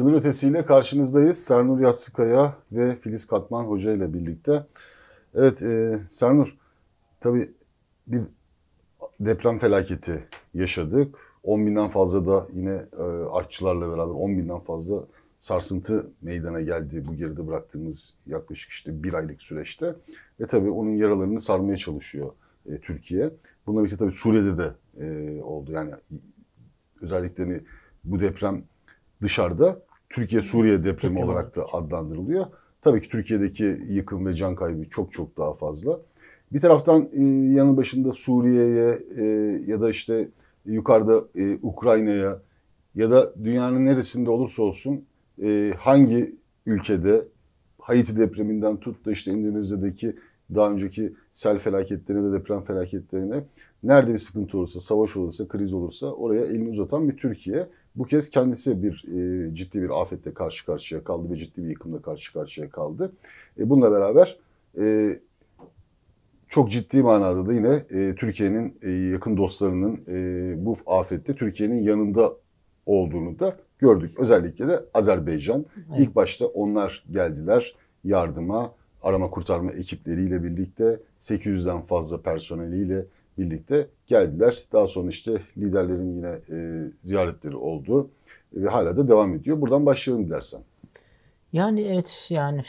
Sınır ötesiyle karşınızdayız. Sernur Yassıkaya ve Filiz Katman Hoca ile birlikte. Evet e, Sernur, tabi bir deprem felaketi yaşadık. 10 binden fazla da yine e, artçılarla beraber 10 binden fazla sarsıntı meydana geldi bu geride bıraktığımız yaklaşık işte bir aylık süreçte. Ve tabii onun yaralarını sarmaya çalışıyor e, Türkiye. Bununla birlikte tabii Suriye'de de e, oldu. Yani özellikle hani bu deprem dışarıda Türkiye-Suriye depremi Deprem. olarak da adlandırılıyor. Tabii ki Türkiye'deki yıkım ve can kaybı çok çok daha fazla. Bir taraftan e, yanı başında Suriye'ye e, ya da işte yukarıda e, Ukrayna'ya ya da dünyanın neresinde olursa olsun e, hangi ülkede Haiti depreminden tut da işte Endonezya'daki daha önceki sel felaketlerine de deprem felaketlerine nerede bir sıkıntı olursa, savaş olursa, kriz olursa oraya elini uzatan bir Türkiye. Bu kez kendisi bir e, ciddi bir afette karşı karşıya kaldı ve ciddi bir yıkımla karşı karşıya kaldı. E, bununla beraber e, çok ciddi manada da yine e, Türkiye'nin e, yakın dostlarının e, bu afette Türkiye'nin yanında olduğunu da gördük. Özellikle de Azerbaycan. Evet. İlk başta onlar geldiler yardıma, arama kurtarma ekipleriyle birlikte 800'den fazla personeliyle birlikte geldiler. Daha sonra işte liderlerin yine e, ziyaretleri oldu ve hala da devam ediyor. Buradan başlayalım dersen. Yani evet yani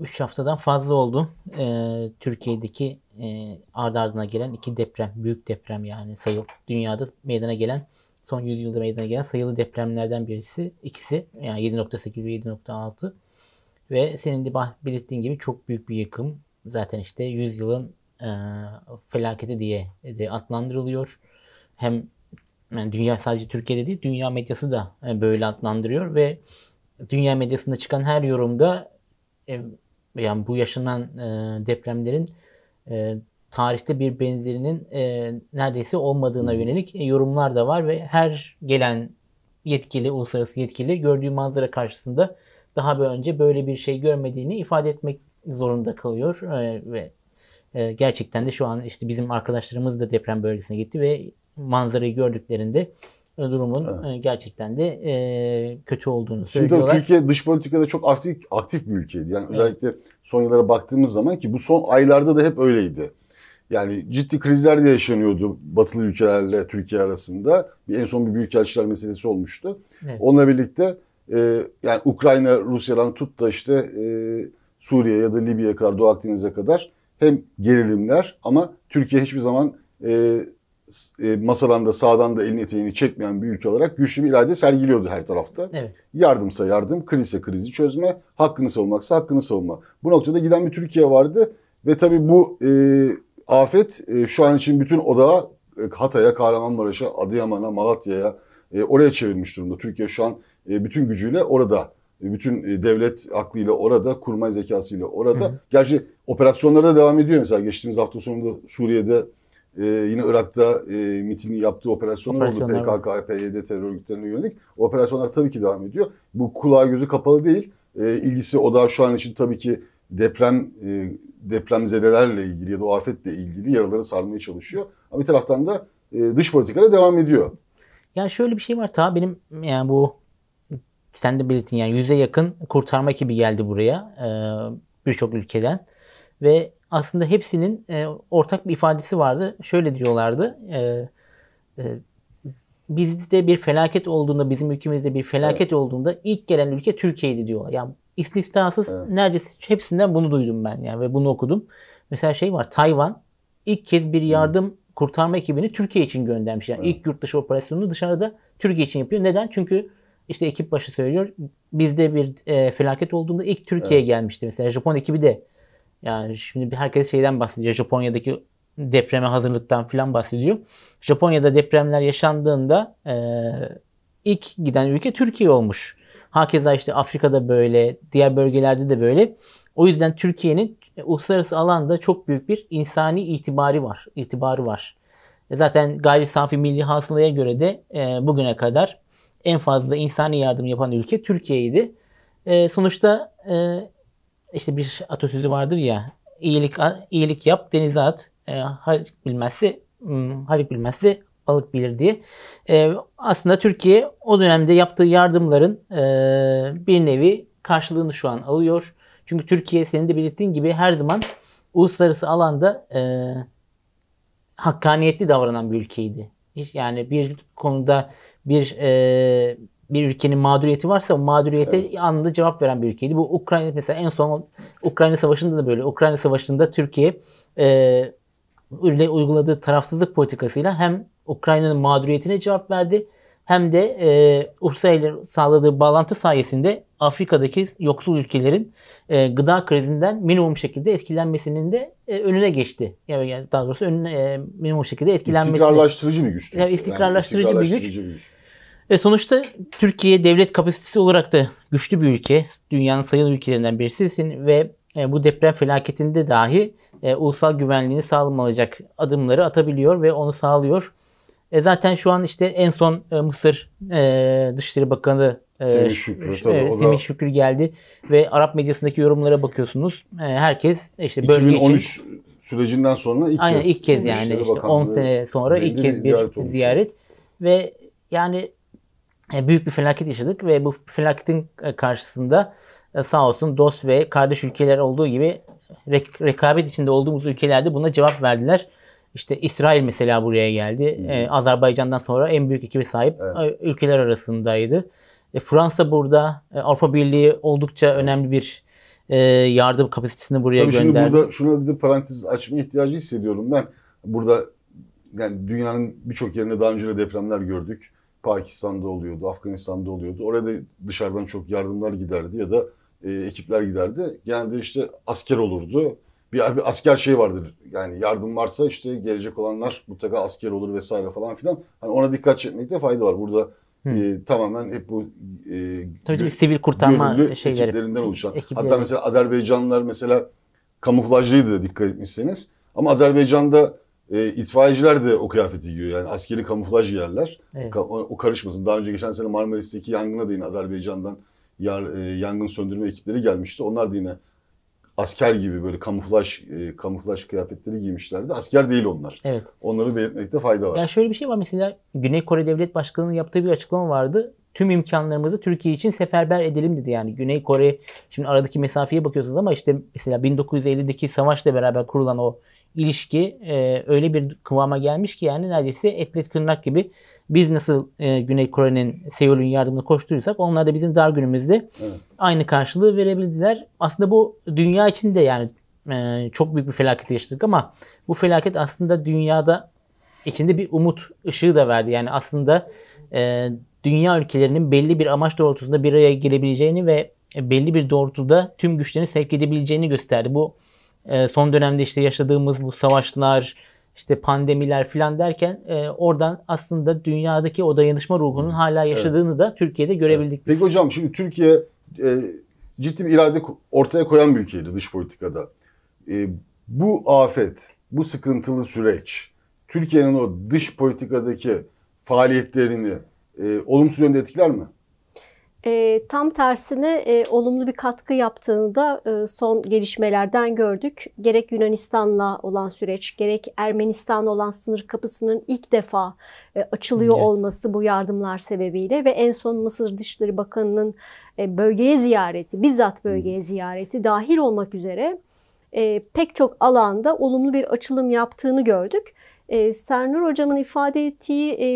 3 haftadan fazla oldu. Ee, Türkiye'deki e, ardı ardına gelen iki deprem, büyük deprem yani sayıl dünyada meydana gelen son 100 yılda meydana gelen sayılı depremlerden birisi ikisi yani 7.8 ve 7.6 ve senin de belirttiğin gibi çok büyük bir yıkım. Zaten işte 100 yılın e, felaketi diye de adlandırılıyor. Hem yani dünya sadece Türkiye'de değil, dünya medyası da e, böyle adlandırıyor ve dünya medyasında çıkan her yorumda e, yani bu yaşanan e, depremlerin e, tarihte bir benzerinin e, neredeyse olmadığına yönelik e, yorumlar da var ve her gelen yetkili, uluslararası yetkili gördüğü manzara karşısında daha önce böyle bir şey görmediğini ifade etmek zorunda kalıyor e, ve e, gerçekten de şu an işte bizim arkadaşlarımız da deprem bölgesine gitti ve manzarayı gördüklerinde e, durumun evet. E, gerçekten de e, kötü olduğunu Şimdi söylüyorlar. Şimdi Türkiye dış politikada çok aktif aktif bir ülkeydi. Yani evet. özellikle son yıllara baktığımız zaman ki bu son aylarda da hep öyleydi. Yani ciddi krizler de yaşanıyordu batılı ülkelerle Türkiye arasında. En son bir büyükelçiler meselesi olmuştu. Evet. Onunla birlikte e, yani Ukrayna Rusya'dan tut da işte e, Suriye ya da Libya'ya kadar Doğu Akdeniz'e kadar hem gerilimler ama Türkiye hiçbir zaman e, e, masadan da sağdan da elini eteğini çekmeyen bir ülke olarak güçlü bir irade sergiliyordu her tarafta. Evet. Yardımsa yardım, krizse krizi çözme, hakkını savunmaksa hakkını savunma. Bu noktada giden bir Türkiye vardı ve tabii bu e, afet e, şu an için bütün odağı e, Hatay'a, Kahramanmaraş'a, Adıyaman'a, Malatya'ya e, oraya çevirmiş durumda. Türkiye şu an e, bütün gücüyle orada e, bütün e, devlet aklıyla orada, kurmay zekasıyla orada. Hı hı. Gerçi operasyonlara devam ediyor mesela geçtiğimiz hafta sonunda Suriye'de ee, yine Irak'ta e, MIT'in yaptığı operasyonlar, operasyonlar oldu. PKK, PYD terör örgütlerine yönelik. O operasyonlar tabii ki devam ediyor. Bu kulağı gözü kapalı değil. E, ilgisi o da şu an için tabii ki deprem e, depremzedelerle ilgili ya da o afetle ilgili yaraları sarmaya çalışıyor. Ama bir taraftan da e, dış politikada devam ediyor. Yani şöyle bir şey var ta benim yani bu sen de belirttin yani yüze yakın kurtarma ekibi geldi buraya e, birçok ülkeden ve aslında hepsinin e, ortak bir ifadesi vardı. Şöyle diyorlardı. E, bizde bir felaket olduğunda, bizim ülkemizde bir felaket evet. olduğunda ilk gelen ülke Türkiye'ydi diyorlar. Yani istisnasız evet. neredeyse hepsinden bunu duydum ben yani ve bunu okudum. Mesela şey var Tayvan ilk kez bir yardım kurtarma ekibini Türkiye için göndermiş. Yani evet. ilk yurt dışı operasyonunu dışarıda Türkiye için yapıyor. Neden? Çünkü işte ekip başı söylüyor. Bizde bir e, felaket olduğunda ilk Türkiye'ye evet. gelmişti. Mesela Japon ekibi de yani şimdi herkes şeyden bahsediyor. Japonya'daki depreme hazırlıktan falan bahsediyor. Japonya'da depremler yaşandığında e, ilk giden ülke Türkiye olmuş. Hakeza işte Afrika'da böyle, diğer bölgelerde de böyle. O yüzden Türkiye'nin uluslararası alanda çok büyük bir insani itibarı var. itibarı var. E, zaten gayri safi milli hasılaya göre de e, bugüne kadar en fazla insani yardım yapan ülke Türkiye'ydi. E, sonuçta e, işte bir atasözü vardır ya iyilik iyilik yap denize at e, harik bilmezse hmm, harik bilmezse balık bilir diye. E, aslında Türkiye o dönemde yaptığı yardımların e, bir nevi karşılığını şu an alıyor. Çünkü Türkiye senin de belirttiğin gibi her zaman uluslararası alanda e, hakkaniyetli davranan bir ülkeydi yani bir konuda bir e, bir ülkenin mağduriyeti varsa o mağduriyete evet. anında cevap veren bir ülkeydi. Bu Ukrayna mesela en son Ukrayna Savaşı'nda da böyle. Ukrayna Savaşı'nda Türkiye e, uyguladığı tarafsızlık politikasıyla hem Ukrayna'nın mağduriyetine cevap verdi hem de e, USA ile sağladığı bağlantı sayesinde Afrika'daki yoksul ülkelerin e, gıda krizinden minimum şekilde etkilenmesinin de e, önüne geçti. Yani, yani daha doğrusu önüne e, minimum şekilde etkilenmesi. İstikrarlaştırıcı bir güç. Yani yani istikrarlaştırıcı bir güç. Bir güç. Ve sonuçta Türkiye devlet kapasitesi olarak da güçlü bir ülke. Dünyanın sayılı ülkelerinden birisisin ve e, bu deprem felaketinde dahi e, ulusal güvenliğini sağlamayacak adımları atabiliyor ve onu sağlıyor. E zaten şu an işte en son e, Mısır e, Dışişleri Bakanı e, Semih Şükrü, Şükrü, tabii, da... Şükrü geldi ve Arap medyasındaki yorumlara bakıyorsunuz. E, herkes işte bölge 2013 için, sürecinden sonra ilk aynen, kez, ilk kez yani işte 10 sene sonra ilk kez bir ziyaret, olmuş. ziyaret ve yani e, büyük bir felaket yaşadık ve bu felaketin e, karşısında sağ olsun dost ve kardeş ülkeler olduğu gibi rekabet içinde olduğumuz ülkelerde buna cevap verdiler. İşte İsrail mesela buraya geldi. Ee, Azerbaycan'dan sonra en büyük ekibe sahip evet. E, ülkeler arasındaydı. E, Fransa burada. E, Avrupa Birliği oldukça evet. önemli bir e, yardım kapasitesini buraya Tabii gönderdi. Şimdi burada şuna bir de parantez açma ihtiyacı hissediyorum. Ben burada yani dünyanın birçok yerinde daha önce de depremler gördük. Pakistan'da oluyordu, Afganistan'da oluyordu. Oraya da dışarıdan çok yardımlar giderdi ya da e, ekipler giderdi. Genelde işte asker olurdu bir, bir asker şeyi vardır. Yani yardım varsa işte gelecek olanlar mutlaka asker olur vesaire falan filan. Hani ona dikkat çekmekte fayda var. Burada hmm. E, tamamen hep bu e, Tabii gö- sivil kurtarma şeyleri ekiplerinden oluşan. Ekipleri. Hatta mesela Azerbaycanlılar mesela kamuflajlıydı dikkat etmişseniz. Ama Azerbaycan'da e, itfaiyeciler de o kıyafeti giyiyor. Yani askeri kamuflaj giyerler. Evet. o, o karışmasın. Daha önce geçen sene Marmaris'teki yangına da Azerbaycan'dan yar, e, yangın söndürme ekipleri gelmişti. Onlar da yine asker gibi böyle kamuflaj e, kamuflaj kıyafetleri giymişlerdi. Asker değil onlar. Evet. Onları belirtmekte fayda var. Ya şöyle bir şey var mesela Güney Kore Devlet Başkanı'nın yaptığı bir açıklama vardı. Tüm imkanlarımızı Türkiye için seferber edelim dedi yani. Güney Kore şimdi aradaki mesafeye bakıyorsunuz ama işte mesela 1950'deki savaşla beraber kurulan o ilişki e, öyle bir kıvama gelmiş ki yani neredeyse etlet kırnak gibi biz nasıl e, Güney Kore'nin Seul'ün yardımına koştuysak onlar da bizim dar günümüzde evet. aynı karşılığı verebildiler. Aslında bu dünya için de yani e, çok büyük bir felaket yaşadık ama bu felaket aslında dünyada içinde bir umut ışığı da verdi. Yani aslında e, dünya ülkelerinin belli bir amaç doğrultusunda bir araya gelebileceğini ve belli bir doğrultuda tüm güçlerini sevk edebileceğini gösterdi. Bu ee, son dönemde işte yaşadığımız bu savaşlar, işte pandemiler filan derken e, oradan aslında dünyadaki o dayanışma ruhunun hala yaşadığını evet. da Türkiye'de görebildik. Evet. Biz. Peki hocam şimdi Türkiye e, ciddi bir irade ortaya koyan bir ülkeydi dış politikada. E, bu afet, bu sıkıntılı süreç Türkiye'nin o dış politikadaki faaliyetlerini e, olumsuz yönde etkiler mi? E, tam tersine e, olumlu bir katkı yaptığını da e, son gelişmelerden gördük. Gerek Yunanistan'la olan süreç, gerek Ermenistan olan sınır kapısının ilk defa e, açılıyor evet. olması bu yardımlar sebebiyle ve en son Mısır Dışişleri Bakanı'nın e, bölgeye ziyareti, bizzat bölgeye hmm. ziyareti dahil olmak üzere e, pek çok alanda olumlu bir açılım yaptığını gördük e, Sernur hocamın ifade ettiği e,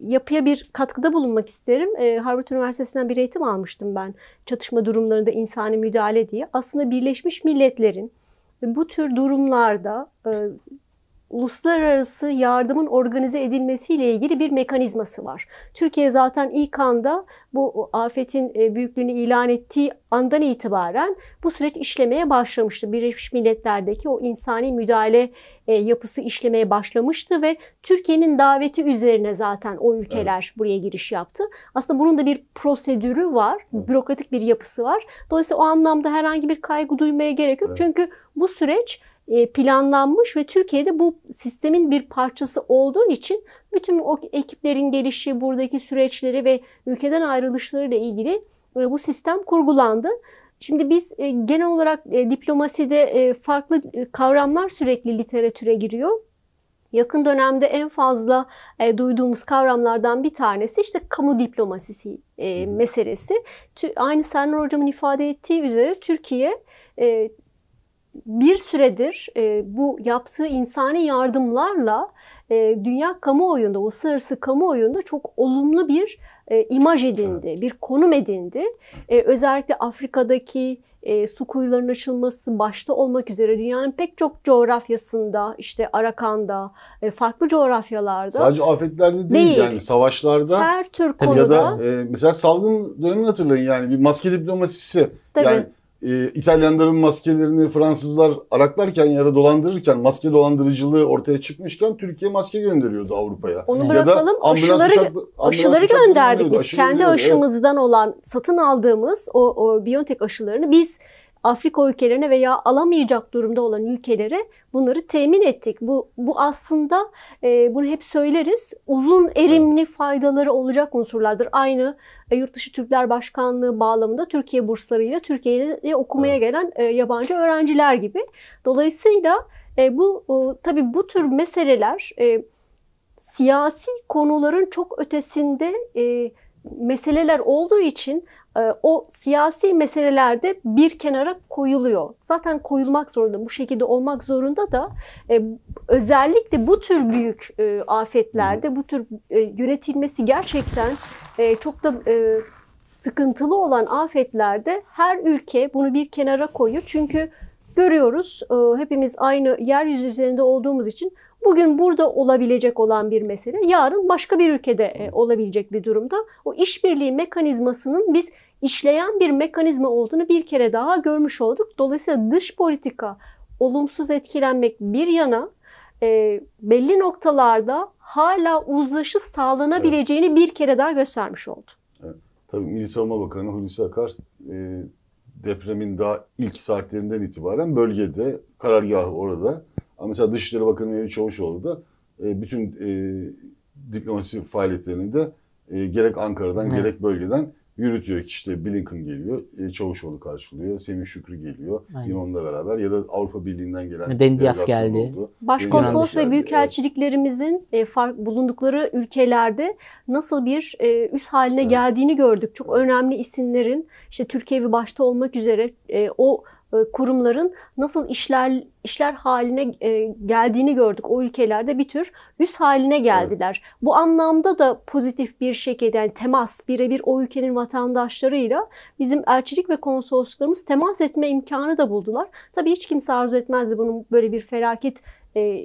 yapıya bir katkıda bulunmak isterim. E, Harvard Üniversitesi'nden bir eğitim almıştım ben çatışma durumlarında insani müdahale diye. Aslında Birleşmiş Milletler'in bu tür durumlarda e, uluslararası yardımın organize edilmesiyle ilgili bir mekanizması var. Türkiye zaten ilk anda bu afetin e, büyüklüğünü ilan ettiği andan itibaren bu süreç işlemeye başlamıştı. Birleşmiş Milletler'deki o insani müdahale e, yapısı işlemeye başlamıştı ve Türkiye'nin daveti üzerine zaten o ülkeler evet. buraya giriş yaptı. Aslında bunun da bir prosedürü var, bürokratik bir yapısı var. Dolayısıyla o anlamda herhangi bir kaygı duymaya gerek yok. Evet. Çünkü bu süreç e, planlanmış ve Türkiye'de bu sistemin bir parçası olduğu için bütün o ekiplerin gelişi, buradaki süreçleri ve ülkeden ayrılışlarıyla ilgili e, bu sistem kurgulandı. Şimdi biz e, genel olarak diplomaside farklı kavramlar sürekli literatüre giriyor. Yakın dönemde en fazla e, duyduğumuz kavramlardan bir tanesi işte kamu diplomasisi e, meselesi. Tü, aynı Sernur Hocam'ın ifade ettiği üzere Türkiye e, bir süredir e, bu yaptığı insani yardımlarla e, dünya kamuoyunda, uluslararası kamuoyunda çok olumlu bir e, imaj edindi, bir konum edindi. E, özellikle Afrika'daki e, su kuyularının açılması başta olmak üzere dünyanın pek çok coğrafyasında, işte Arakan'da, e, farklı coğrafyalarda. Sadece afetlerde değil, değil yani savaşlarda. Her tür konuda. Ya da e, mesela salgın dönemini hatırlayın yani bir maske diplomasisi. Tabii. Yani e, İtalyanların maskelerini Fransızlar araklarken ya da dolandırırken maske dolandırıcılığı ortaya çıkmışken Türkiye maske gönderiyordu Avrupa'ya. Onu ya bırakalım aşıları, uçak, aşıları gönderdik biz. Aşı Kendi aşımızdan evet. olan satın aldığımız o, o biyotek aşılarını biz Afrika ülkelerine veya alamayacak durumda olan ülkelere bunları temin ettik. Bu, bu aslında e, bunu hep söyleriz. Uzun erimli faydaları olacak unsurlardır. Aynı e, Yurtdışı Türkler Başkanlığı bağlamında Türkiye burslarıyla Türkiye'ye okumaya gelen e, yabancı öğrenciler gibi. Dolayısıyla e, bu e, tabii bu tür meseleler e, siyasi konuların çok ötesinde e, meseleler olduğu için e, o siyasi meselelerde bir kenara koyuluyor. Zaten koyulmak zorunda, bu şekilde olmak zorunda da e, özellikle bu tür büyük e, afetlerde, bu tür yönetilmesi gerçekten çok da sıkıntılı olan afetlerde her ülke bunu bir kenara koyuyor. Çünkü görüyoruz hepimiz aynı yeryüzü üzerinde olduğumuz için Bugün burada olabilecek olan bir mesele yarın başka bir ülkede e, olabilecek bir durumda. O işbirliği mekanizmasının biz işleyen bir mekanizma olduğunu bir kere daha görmüş olduk. Dolayısıyla dış politika olumsuz etkilenmek bir yana e, belli noktalarda hala uzlaşı sağlanabileceğini evet. bir kere daha göstermiş oldu. Evet. Tabii Milli Savunma Bakanı Hulusi Akar e, depremin daha ilk saatlerinden itibaren bölgede, karargahı orada ama mesela Dışişleri Bakanı Mevlüt Çavuşoğlu da e, bütün e, diplomasi faaliyetlerini de e, gerek Ankara'dan evet. gerek bölgeden yürütüyor. İşte Blinken geliyor, e, Çavuşoğlu karşılıyor, Semih Şükrü geliyor Aynen. yine onunla beraber ya da Avrupa Birliği'nden gelen Dendiaf geldi. Oldu. Başkonsolos ve büyükelçiliklerimizin e, fark, bulundukları ülkelerde nasıl bir e, üst haline evet. geldiğini gördük. Çok evet. önemli isimlerin işte Türkiye'yi başta olmak üzere e, o e, kurumların nasıl işler işler haline e, geldiğini gördük. O ülkelerde bir tür yüz haline geldiler. Evet. Bu anlamda da pozitif bir şekilde yani temas birebir o ülkenin vatandaşlarıyla bizim elçilik ve konsolosluklarımız temas etme imkanı da buldular. Tabii hiç kimse arzu etmezdi bunun böyle bir felaket e,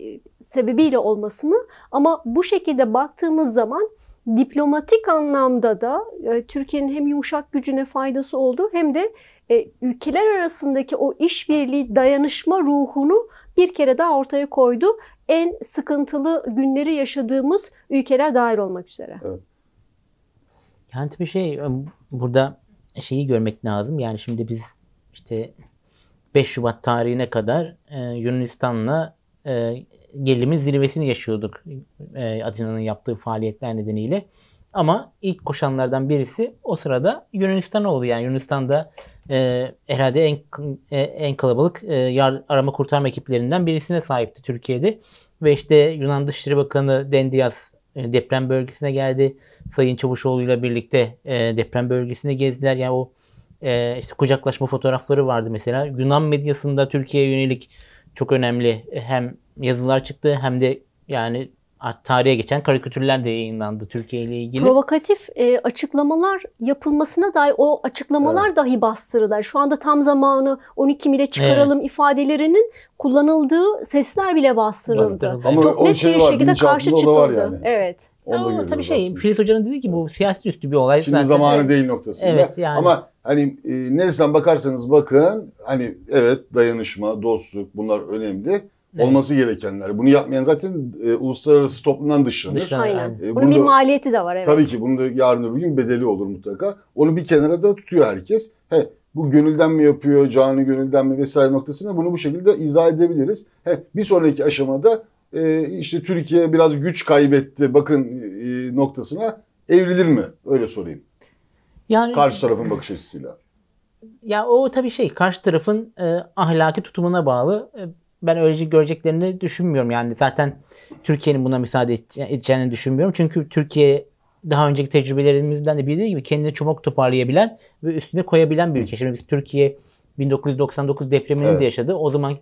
sebebiyle olmasını ama bu şekilde baktığımız zaman diplomatik anlamda da e, Türkiye'nin hem yumuşak gücüne faydası oldu hem de e, ülkeler arasındaki o işbirliği, dayanışma ruhunu bir kere daha ortaya koydu. En sıkıntılı günleri yaşadığımız ülkeler dahil olmak üzere. Evet. Yani bir şey burada şeyi görmek lazım. Yani şimdi biz işte 5 Şubat tarihine kadar e, Yunanistan'la e, gerilimin zirvesini yaşıyorduk e, Atina'nın yaptığı faaliyetler nedeniyle. Ama ilk koşanlardan birisi o sırada Yunanistan oldu. Yani Yunanistan'da e, herhalde en e, en kalabalık e, yar, arama kurtarma ekiplerinden birisine sahipti Türkiye'de. Ve işte Yunan Dışişleri Bakanı Dendias e, deprem bölgesine geldi. Sayın Çavuşoğlu'yla birlikte e, deprem bölgesini gezdiler. Yani o e, işte kucaklaşma fotoğrafları vardı mesela. Yunan medyasında Türkiye'ye yönelik çok önemli e, hem yazılar çıktı hem de yani tarihe geçen karikatürler de yayınlandı Türkiye ile ilgili. Provokatif e, açıklamalar yapılmasına dair o açıklamalar evet. dahi bastırılar. Şu anda tam zamanı 12 mile çıkaralım evet. ifadelerinin kullanıldığı sesler bile bastırıldı. Ama Çok net şey bir şekilde karşı çıkıldı. Yani. Evet. Onu Ama tabii şey aslında. Filiz Hoca'nın dediği gibi bu siyaset üstü bir olay. Şimdi zaten zamanı değil noktasında. Evet, yani. Ama hani e, neresinden bakarsanız bakın hani evet dayanışma, dostluk bunlar önemli. Olması gerekenler. Bunu yapmayan zaten e, uluslararası toplumdan dışlanır. Dışlanır. Aynen. E, Bunun bir da, maliyeti de var evet. Tabii ki bunu da yarın öbür gün bedeli olur mutlaka. Onu bir kenara da tutuyor herkes. He, bu gönülden mi yapıyor, canı gönülden mi vesaire noktasına bunu bu şekilde izah edebiliriz. He, bir sonraki aşamada e, işte Türkiye biraz güç kaybetti bakın e, noktasına evrilir mi? Öyle sorayım. Yani karşı tarafın bakış açısıyla. Ya o tabii şey karşı tarafın e, ahlaki tutumuna bağlı. E, ben öylece şey göreceklerini düşünmüyorum. Yani zaten Türkiye'nin buna müsaade edeceğini düşünmüyorum. Çünkü Türkiye daha önceki tecrübelerimizden de bildiği gibi kendini çubuk toparlayabilen ve üstüne koyabilen bir ülke. Şimdi biz Türkiye 1999 depremini evet. de yaşadı. O zaman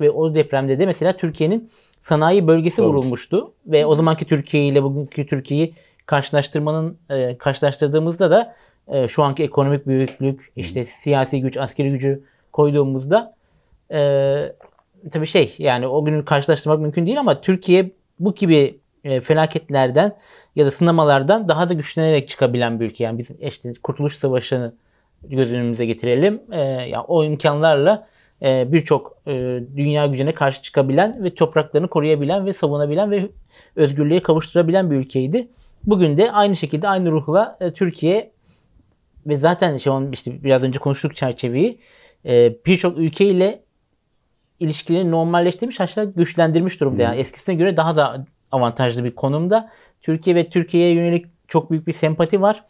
ve o depremde de mesela Türkiye'nin sanayi bölgesi Tabii. vurulmuştu ve o zamanki Türkiye ile bugünkü Türkiye'yi karşılaştırmanın e, karşılaştırdığımızda da e, şu anki ekonomik büyüklük, işte siyasi güç, askeri gücü koyduğumuzda e, tabii şey yani o günü karşılaştırmak mümkün değil ama Türkiye bu gibi e, felaketlerden ya da sınamalardan daha da güçlenerek çıkabilen bir ülke. Yani bizim işte Kurtuluş Savaşı'nı göz önümüze getirelim. E, yani o imkanlarla e, birçok e, dünya gücüne karşı çıkabilen ve topraklarını koruyabilen ve savunabilen ve özgürlüğe kavuşturabilen bir ülkeydi. Bugün de aynı şekilde aynı ruhla e, Türkiye ve zaten şu an işte biraz önce konuştuk çerçeveyi e, birçok ülkeyle ilişkilerini normalleştirmiş hatta güçlendirmiş durumda. Yani eskisine göre daha da avantajlı bir konumda. Türkiye ve Türkiye'ye yönelik çok büyük bir sempati var.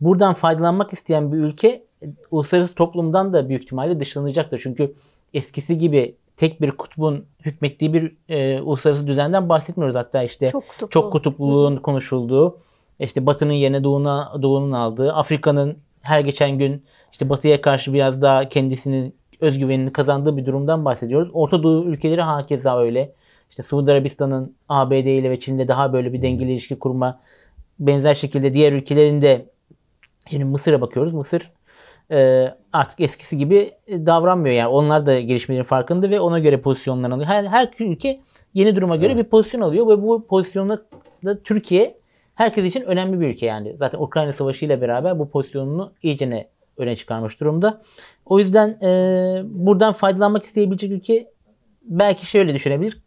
Buradan faydalanmak isteyen bir ülke e, uluslararası toplumdan da büyük ihtimalle dışlanacaktır. Çünkü eskisi gibi tek bir kutbun hükmettiği bir e, uluslararası düzenden bahsetmiyoruz. Hatta işte çok, kutuplu. çok kutupluluğun konuşulduğu, işte Batı'nın yerine Doğu'na, Doğu'nun aldığı, Afrika'nın her geçen gün işte Batı'ya karşı biraz daha kendisini özgüvenini kazandığı bir durumdan bahsediyoruz. Orta Doğu ülkeleri hakeza öyle. İşte Suudi Arabistan'ın ABD ile ve Çin'le daha böyle bir dengeli ilişki kurma benzer şekilde diğer ülkelerinde şimdi Mısır'a bakıyoruz. Mısır e, artık eskisi gibi e, davranmıyor. Yani onlar da gelişmelerin farkında ve ona göre pozisyonlarını alıyor. Her, her ülke yeni duruma göre evet. bir pozisyon alıyor ve bu pozisyonla da Türkiye herkes için önemli bir ülke yani. Zaten Ukrayna Savaşı ile beraber bu pozisyonunu iyicene öne çıkarmış durumda. O yüzden e, buradan faydalanmak isteyebilecek ülke belki şöyle düşünebilir.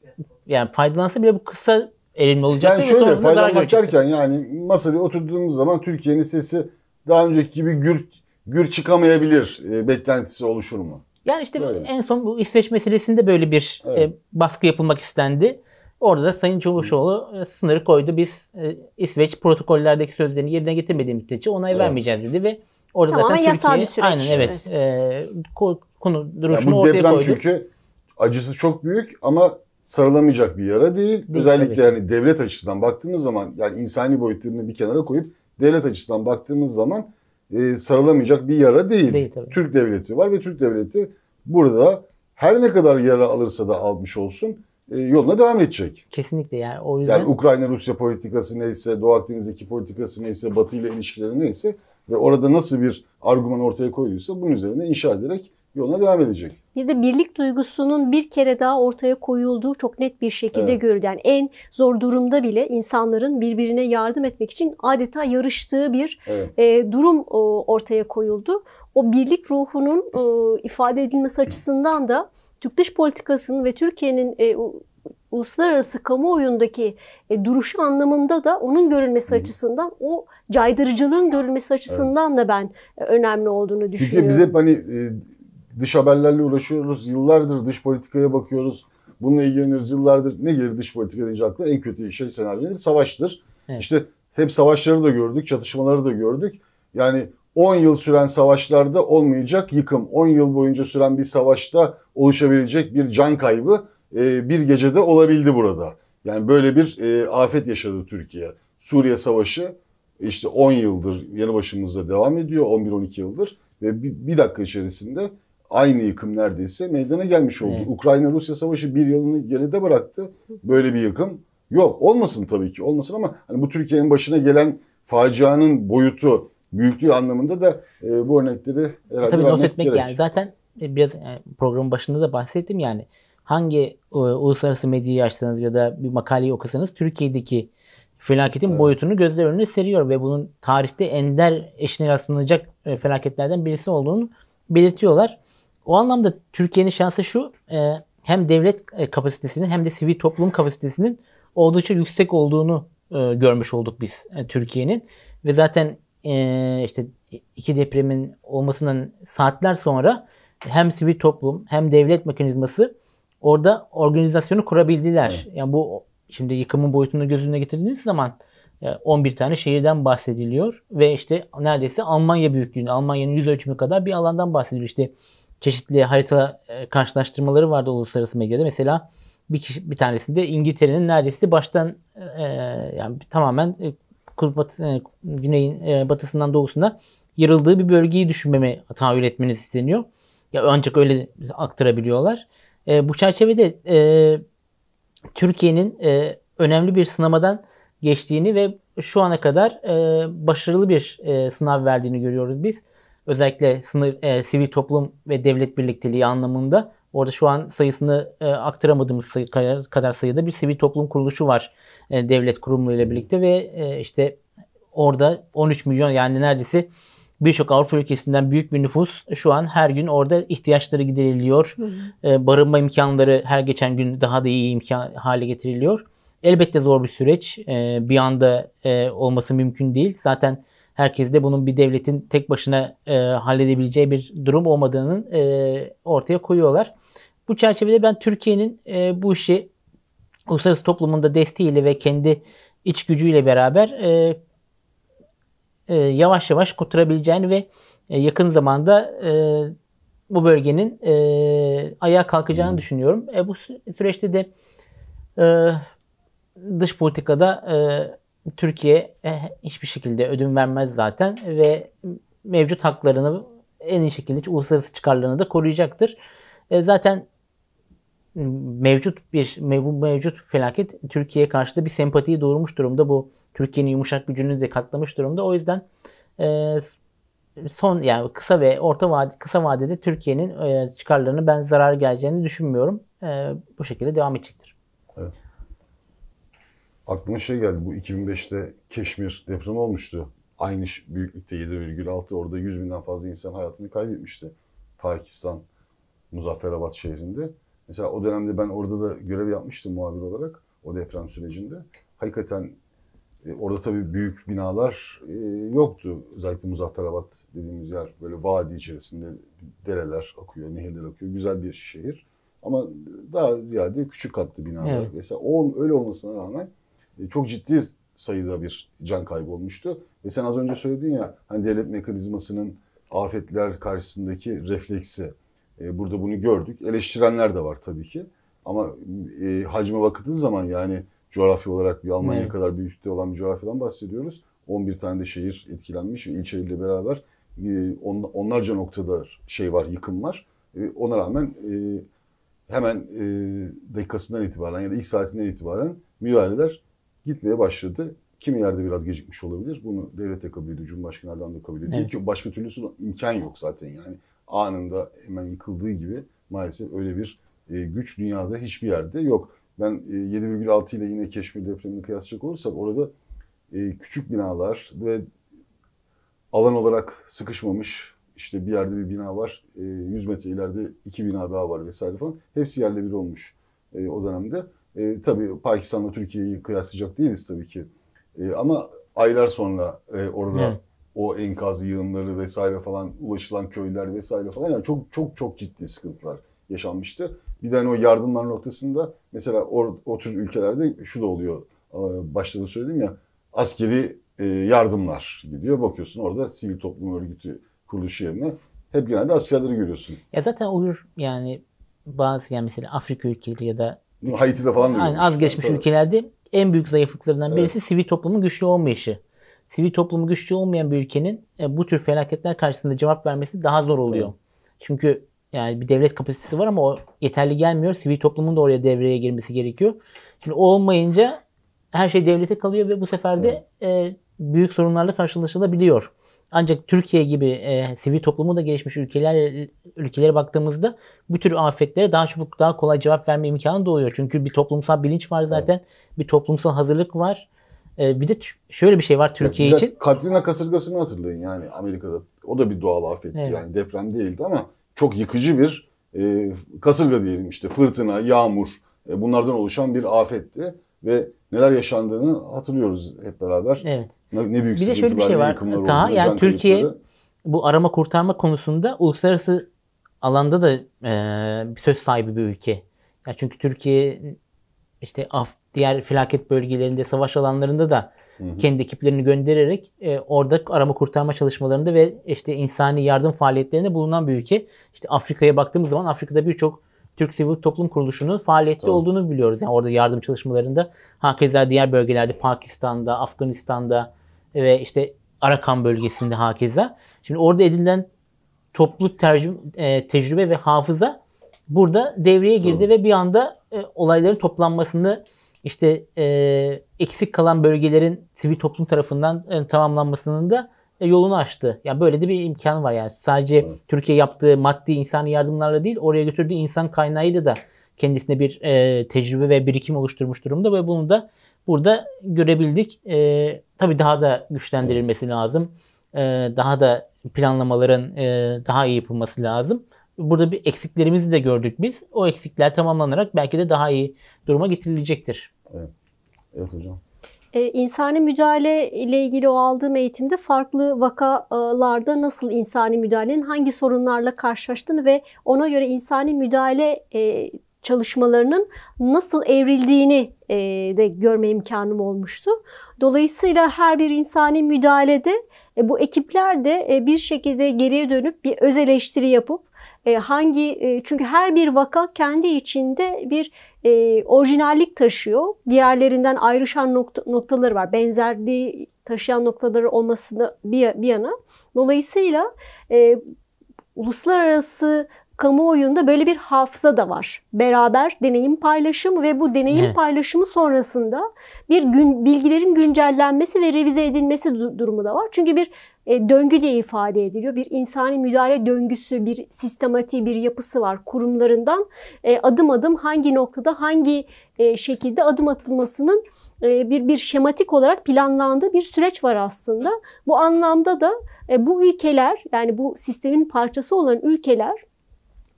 Yani faydalansa bile bu kısa elimli olacak. Yani şöyle faydalanmak derken yani masada oturduğumuz zaman Türkiye'nin sesi daha önceki gibi gür, gür çıkamayabilir e, beklentisi oluşur mu? Yani işte böyle. en son bu İsveç meselesinde böyle bir e, evet. e, baskı yapılmak istendi. Orada Sayın Çavuşoğlu e, sınırı koydu. Biz e, İsveç protokollerdeki sözlerini yerine getirmediğimiz için onay evet. vermeyeceğiz dedi ve Orada Tamamen zaten yasal Türkiye, bir süreç. Aynen evet. evet. E, konu duruşunu yani bu deprem çünkü acısı çok büyük ama sarılamayacak bir yara değil. değil Özellikle tabii. yani devlet açısından baktığımız zaman yani insani boyutlarını bir kenara koyup devlet açısından baktığımız zaman e, sarılamayacak bir yara değil. değil tabii. Türk devleti var ve Türk devleti burada her ne kadar yara alırsa da almış olsun e, yoluna devam edecek. Kesinlikle yani o yüzden. Yani Ukrayna Rusya politikası neyse, Doğu Akdeniz'deki politikası neyse, Batı ile ilişkileri neyse ve orada nasıl bir argüman ortaya koyduysa bunun üzerine inşa ederek yoluna devam edecek. Bir de birlik duygusunun bir kere daha ortaya koyulduğu çok net bir şekilde evet. görülüyor. Yani en zor durumda bile insanların birbirine yardım etmek için adeta yarıştığı bir evet. e, durum e, ortaya koyuldu. O birlik ruhunun e, ifade edilmesi açısından da Türk dış politikasının ve Türkiye'nin e, uluslararası kamuoyundaki e, duruşu anlamında da onun görülmesi Hı. açısından o caydırıcılığın görülmesi açısından evet. da ben e, önemli olduğunu düşünüyorum. Çünkü biz hep hani e, dış haberlerle uğraşıyoruz. Yıllardır dış politikaya bakıyoruz. Bununla ilgileniyoruz yıllardır. Ne gelir dış politika deyince aklına en kötü şey senaryo savaştır. Evet. İşte hep savaşları da gördük, çatışmaları da gördük. Yani 10 yıl süren savaşlarda olmayacak yıkım, 10 yıl boyunca süren bir savaşta oluşabilecek bir can kaybı e, bir gecede olabildi burada. Yani böyle bir e, afet yaşadı Türkiye. Suriye Savaşı işte 10 yıldır yanı başımızda devam ediyor. 11-12 yıldır ve bir, dakika içerisinde aynı yıkım neredeyse meydana gelmiş oldu. Hmm. Ukrayna-Rusya savaşı bir yılını geride bıraktı. Böyle bir yıkım yok. Olmasın tabii ki olmasın ama hani bu Türkiye'nin başına gelen facianın boyutu, büyüklüğü anlamında da e, bu örnekleri herhalde tabii not etmek gerek. yani zaten biraz yani programın başında da bahsettim yani hangi e, uluslararası medyayı açsanız ya da bir makaleyi okusanız Türkiye'deki felaketin evet. boyutunu gözler önüne seriyor ve bunun tarihte ender eşine rastlanacak e, felaketlerden birisi olduğunu belirtiyorlar. O anlamda Türkiye'nin şansı şu e, hem devlet e, kapasitesinin hem de sivil toplum kapasitesinin oldukça yüksek olduğunu e, görmüş olduk biz e, Türkiye'nin ve zaten e, işte iki depremin olmasından saatler sonra hem sivil toplum hem devlet mekanizması orada organizasyonu kurabildiler. Evet. Yani bu şimdi yıkımın boyutunu göz önüne getirdiğiniz zaman 11 e, tane şehirden bahsediliyor ve işte neredeyse Almanya büyüklüğünde, Almanya'nın yüz ölçümü kadar bir alandan bahsediliyor. İşte çeşitli harita e, karşılaştırmaları vardı uluslararası medyada. Mesela bir kişi, bir tanesinde İngiltere'nin neredeyse baştan e, yani tamamen e, batı, e, güneyin e, batısından doğusuna yarıldığı bir bölgeyi düşünmeme tahayyül etmeniz isteniyor. Ya ancak öyle aktarabiliyorlar. E, bu çerçevede e, Türkiye'nin e, önemli bir sınamadan geçtiğini ve şu ana kadar e, başarılı bir e, sınav verdiğini görüyoruz biz. Özellikle sınıf, e, sivil toplum ve devlet birlikteliği anlamında Orada şu an sayısını e, aktaramadığımız sayı, kadar sayıda bir sivil toplum kuruluşu var e, devlet kurumlarıyla birlikte ve e, işte orada 13 milyon yani neredeyse birçok Avrupa ülkesinden büyük bir nüfus şu an her gün orada ihtiyaçları gideriliyor. Hı hı. Ee, barınma imkanları her geçen gün daha da iyi imkan hale getiriliyor. Elbette zor bir süreç. Ee, bir anda e, olması mümkün değil. Zaten herkes de bunun bir devletin tek başına e, halledebileceği bir durum olmadığını e, ortaya koyuyorlar. Bu çerçevede ben Türkiye'nin bu işi uluslararası toplumunda desteğiyle ve kendi iç gücüyle beraber e, yavaş yavaş kurtarabileceğini ve e, yakın zamanda e, bu bölgenin e, ayağa kalkacağını hmm. düşünüyorum. E, bu süreçte de e, dış politikada e, Türkiye e, hiçbir şekilde ödün vermez zaten ve mevcut haklarını en iyi şekilde uluslararası çıkarlarını da koruyacaktır. E, zaten mevcut bir bu mevcut felaket Türkiye'ye karşı da bir sempatiyi doğurmuş durumda. Bu Türkiye'nin yumuşak gücünü de katlamış durumda. O yüzden e, son yani kısa ve orta vade kısa vadede Türkiye'nin e, çıkarlarını ben zarar geleceğini düşünmüyorum. E, bu şekilde devam edecektir. Evet. Aklıma şey geldi. Bu 2005'te Keşmir depremi olmuştu. Aynı büyüklükte 7,6 orada 100 binden fazla insan hayatını kaybetmişti. Pakistan Muzafferabad şehrinde. Mesela o dönemde ben orada da görev yapmıştım muhabir olarak o deprem sürecinde. Hakikaten e, orada tabii büyük binalar e, yoktu. Özellikle Muzafferabad dediğimiz yer böyle vadi içerisinde dereler akıyor, nehirler akıyor. Güzel bir şehir. Ama daha ziyade küçük katlı binalar. Evet. Mesela o, öyle olmasına rağmen e, çok ciddi sayıda bir can kaybı olmuştu. Ve sen az önce söyledin ya hani devlet mekanizmasının afetler karşısındaki refleksi. E, burada bunu gördük. Eleştirenler de var tabii ki. Ama e, hacme bakıldığı zaman yani coğrafya olarak bir Almanya evet. kadar büyüklükte olan bir coğrafyadan bahsediyoruz. 11 tane de şehir etkilenmiş ve ilçeleriyle beraber e, on, onlarca noktada şey var, yıkım var. E, ona rağmen e, hemen e, dakikasından itibaren ya da ilk saatinden itibaren müdahaleler gitmeye başladı. Kimi yerde biraz gecikmiş olabilir. Bunu devlet de kabul ediyor, Cumhurbaşkanı Erdoğan da kabul ediyor. Evet. Ki başka türlüsü imkan yok zaten yani anında hemen yıkıldığı gibi maalesef öyle bir e, güç dünyada hiçbir yerde yok. Ben e, 7,6 ile yine Keşmir depremini kıyaslayacak olursak orada e, küçük binalar ve alan olarak sıkışmamış işte bir yerde bir bina var, e, 100 metre ileride iki bina daha var vesaire falan. Hepsi yerle bir olmuş e, o dönemde. E, tabii Pakistan'la Türkiye'yi kıyaslayacak değiliz tabii ki. E, ama aylar sonra e, orada... Evet o enkaz yığınları vesaire falan ulaşılan köyler vesaire falan yani çok çok çok ciddi sıkıntılar yaşanmıştı. Bir de hani o yardımlar noktasında mesela o, o tür ülkelerde şu da oluyor. Başta da söyledim ya askeri e, yardımlar gidiyor. Bakıyorsun orada sivil toplum örgütü kuruluşu yerine hep genelde askerleri görüyorsun. Ya zaten olur yani bazı yani mesela Afrika ülkeleri ya da Haiti'de falan da yani az geçmiş tabii. ülkelerde en büyük zayıflıklarından birisi evet. sivil toplumun güçlü olmayışı sivil toplumu güçlü olmayan bir ülkenin e, bu tür felaketler karşısında cevap vermesi daha zor oluyor. Tabii. Çünkü yani bir devlet kapasitesi var ama o yeterli gelmiyor. Sivil toplumun da oraya devreye girmesi gerekiyor. Şimdi o olmayınca her şey devlete kalıyor ve bu sefer de e, büyük sorunlarla karşılaşılabiliyor. Ancak Türkiye gibi e, sivil toplumu da gelişmiş ülkeler ülkelere baktığımızda bu tür afetlere daha çabuk daha kolay cevap verme imkanı doğuyor. Çünkü bir toplumsal bilinç var zaten. Evet. Bir toplumsal hazırlık var. E, bir de şöyle bir şey var Türkiye ya, için. Katrina kasırgasını hatırlayın yani Amerika'da. O da bir doğal afetti evet. yani deprem değildi ama çok yıkıcı bir e, kasırga diyelim işte fırtına, yağmur e, bunlardan oluşan bir afetti ve neler yaşandığını hatırlıyoruz hep beraber. Evet. Ne, ne büyük bir de şöyle bir şey var. Taha yani Türkiye kayıpları. bu arama kurtarma konusunda uluslararası alanda da e, söz sahibi bir ülke. Yani çünkü Türkiye işte af, diğer felaket bölgelerinde, savaş alanlarında da Hı-hı. kendi ekiplerini göndererek e, orada arama kurtarma çalışmalarında ve işte insani yardım faaliyetlerinde bulunan bir ülke. İşte Afrika'ya baktığımız zaman Afrika'da birçok Türk Sivil Toplum Kuruluşu'nun faaliyette tamam. olduğunu biliyoruz. Yani orada yardım çalışmalarında hakeza diğer bölgelerde Pakistan'da, Afganistan'da ve işte Arakan bölgesinde hakeza. Şimdi orada edilen toplu tercüm, e, tecrübe ve hafıza burada devreye girdi tamam. ve bir anda e, olayların toplanmasını işte e, eksik kalan bölgelerin sivil toplum tarafından e, tamamlanmasının da e, yolunu açtı. Yani böyle de bir imkan var yani. Sadece evet. Türkiye yaptığı maddi insan yardımlarla değil, oraya götürdüğü insan kaynağıyla da kendisine bir e, tecrübe ve birikim oluşturmuş durumda ve bunu da burada görebildik. E, tabii daha da güçlendirilmesi lazım. E, daha da planlamaların e, daha iyi yapılması lazım burada bir eksiklerimizi de gördük biz. O eksikler tamamlanarak belki de daha iyi duruma getirilecektir. Evet, evet hocam. Ee, insani müdahale ile ilgili o aldığım eğitimde farklı vakalarda nasıl insani müdahalenin hangi sorunlarla karşılaştığını ve ona göre insani müdahale e, çalışmalarının nasıl evrildiğini e, de görme imkanım olmuştu. Dolayısıyla her bir insani müdahalede e, bu ekipler de e, bir şekilde geriye dönüp bir öz eleştiri yapıp e, hangi e, çünkü her bir vaka kendi içinde bir e, orijinallik taşıyor. Diğerlerinden ayrışan nokta, noktaları var. Benzerliği taşıyan noktaları olmasını bir, bir yana. Dolayısıyla e, uluslararası kamuoyunda böyle bir hafıza da var. Beraber deneyim paylaşımı ve bu deneyim evet. paylaşımı sonrasında bir gün bilgilerin güncellenmesi ve revize edilmesi du- durumu da var. Çünkü bir e, döngü diye ifade ediliyor. Bir insani müdahale döngüsü, bir sistematik bir yapısı var kurumlarından. E, adım adım hangi noktada, hangi e, şekilde adım atılmasının e, bir bir şematik olarak planlandığı bir süreç var aslında. Bu anlamda da e, bu ülkeler yani bu sistemin parçası olan ülkeler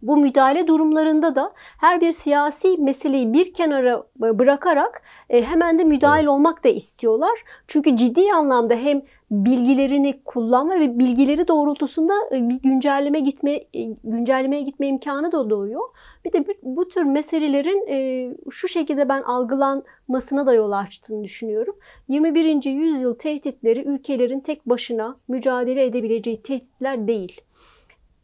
bu müdahale durumlarında da her bir siyasi meseleyi bir kenara bırakarak e, hemen de müdahil olmak da istiyorlar. Çünkü ciddi anlamda hem bilgilerini kullanma ve bilgileri doğrultusunda e, bir güncelleme gitme e, güncellemeye gitme imkanı da doğuyor. Bir de bu tür meselelerin şu şekilde ben algılanmasına da yol açtığını düşünüyorum. 21. yüzyıl tehditleri ülkelerin tek başına mücadele edebileceği tehditler değil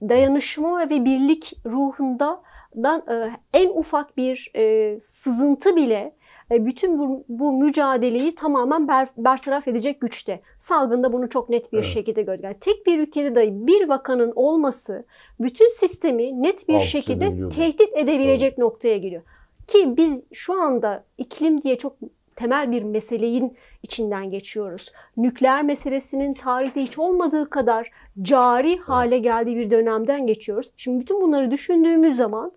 dayanışma ve birlik ruhunda e, en ufak bir e, sızıntı bile e, bütün bu, bu mücadeleyi tamamen ber, bertaraf edecek güçte. Salgında bunu çok net bir evet. şekilde gördük. Yani tek bir ülkede dahi bir vakanın olması bütün sistemi net bir Alt şekilde tehdit edebilecek Tabii. noktaya geliyor. Ki biz şu anda iklim diye çok temel bir meseleyin içinden geçiyoruz. Nükleer meselesinin tarihte hiç olmadığı kadar cari hale geldiği bir dönemden geçiyoruz. Şimdi bütün bunları düşündüğümüz zaman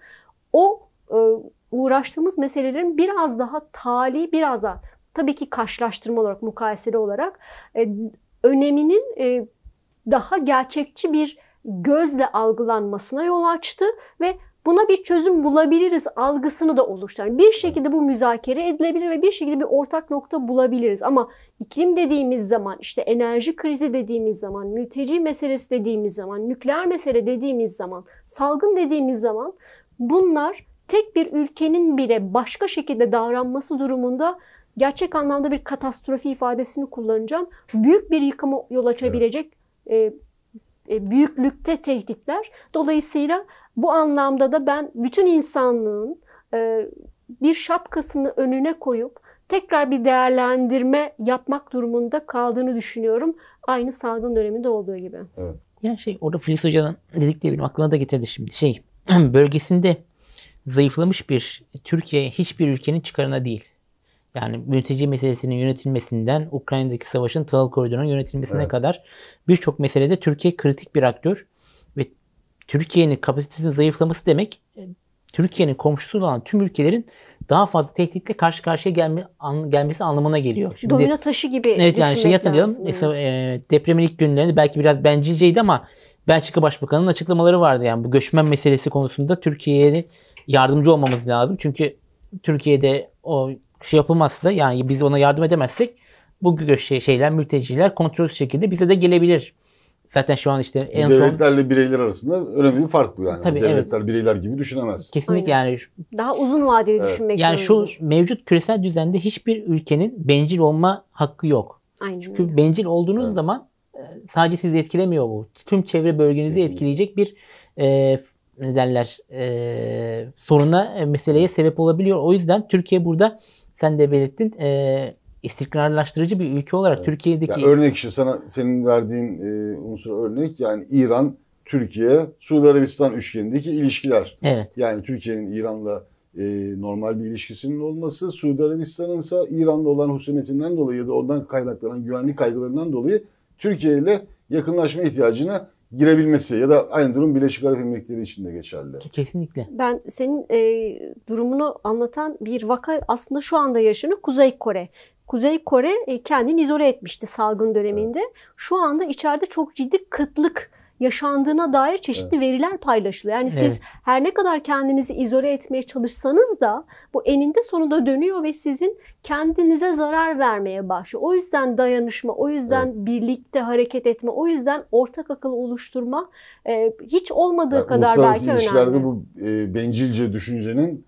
o e, uğraştığımız meselelerin biraz daha tali, biraz daha tabii ki karşılaştırma olarak, mukayeseli olarak e, öneminin e, daha gerçekçi bir gözle algılanmasına yol açtı ve buna bir çözüm bulabiliriz algısını da oluşturan bir şekilde bu müzakere edilebilir ve bir şekilde bir ortak nokta bulabiliriz. Ama iklim dediğimiz zaman işte enerji krizi dediğimiz zaman, mülteci meselesi dediğimiz zaman, nükleer mesele dediğimiz zaman, salgın dediğimiz zaman bunlar tek bir ülkenin bile başka şekilde davranması durumunda gerçek anlamda bir katastrofi ifadesini kullanacağım. Büyük bir yıkıma yol açabilecek evet. e, e büyüklükte tehditler. Dolayısıyla bu anlamda da ben bütün insanlığın e, bir şapkasını önüne koyup tekrar bir değerlendirme yapmak durumunda kaldığını düşünüyorum. Aynı salgın döneminde olduğu gibi. Evet. Yani şey orada Filiz Hoca'nın dedikleri benim aklıma da getirdi şimdi. Şey bölgesinde zayıflamış bir Türkiye hiçbir ülkenin çıkarına değil. Yani mülteci meselesinin yönetilmesinden Ukrayna'daki savaşın tahıl koridorunun yönetilmesine evet. kadar birçok meselede Türkiye kritik bir aktör. Türkiye'nin kapasitesinin zayıflaması demek e, Türkiye'nin komşusu olan tüm ülkelerin daha fazla tehditle karşı karşıya gelme, an, gelmesi anlamına geliyor. Şimdi, Domino taşı gibi Evet yani şey hatırlayalım. Lazım, mesela, e, depremin ilk günlerinde belki biraz bencilceydi ama Belçika Başbakanı'nın açıklamaları vardı. Yani bu göçmen meselesi konusunda Türkiye'ye yardımcı olmamız lazım. Çünkü Türkiye'de o şey yapılmazsa yani biz ona yardım edemezsek bu göç şey, şeyler, mülteciler kontrolsüz şekilde bize de gelebilir Zaten şu an işte en Devletlerle son... bireyler arasında önemli bir fark bu yani. Tabii, Devletler evet. bireyler gibi düşünemez. Kesinlikle Aynen. yani. Daha uzun vadeli evet. düşünmek Yani şu mevcut küresel düzende hiçbir ülkenin bencil olma hakkı yok. Aynen Çünkü bencil olduğunuz evet. zaman e, sadece sizi etkilemiyor bu. Tüm çevre bölgenizi Kesinlikle. etkileyecek bir e, ne derler e, soruna, e, meseleye sebep olabiliyor. O yüzden Türkiye burada sen de belirttin e, istikrarlaştırıcı bir ülke olarak evet. Türkiye'deki... Ya örnek işte sana senin verdiğin e, unsur örnek yani İran, Türkiye, Suudi Arabistan üçgenindeki ilişkiler. Evet. Yani Türkiye'nin İran'la e, normal bir ilişkisinin olması, Suudi Arabistan'ın ise İran'la olan husumetinden dolayı ya da oradan kaynaklanan güvenlik kaygılarından dolayı Türkiye ile yakınlaşma ihtiyacına girebilmesi ya da aynı durum Birleşik Arap Emirlikleri için de geçerli. Kesinlikle. Ben senin e, durumunu anlatan bir vaka aslında şu anda yaşanıyor Kuzey Kore. Kuzey Kore e, kendini izole etmişti salgın döneminde. Evet. Şu anda içeride çok ciddi kıtlık yaşandığına dair çeşitli evet. veriler paylaşılıyor. Yani evet. siz her ne kadar kendinizi izole etmeye çalışsanız da bu eninde sonunda dönüyor ve sizin kendinize zarar vermeye başlıyor. O yüzden dayanışma, o yüzden evet. birlikte hareket etme, o yüzden ortak akıl oluşturma e, hiç olmadığı yani kadar belki önemli. Uluslararası ilişkilerde bu e, bencilce düşüncenin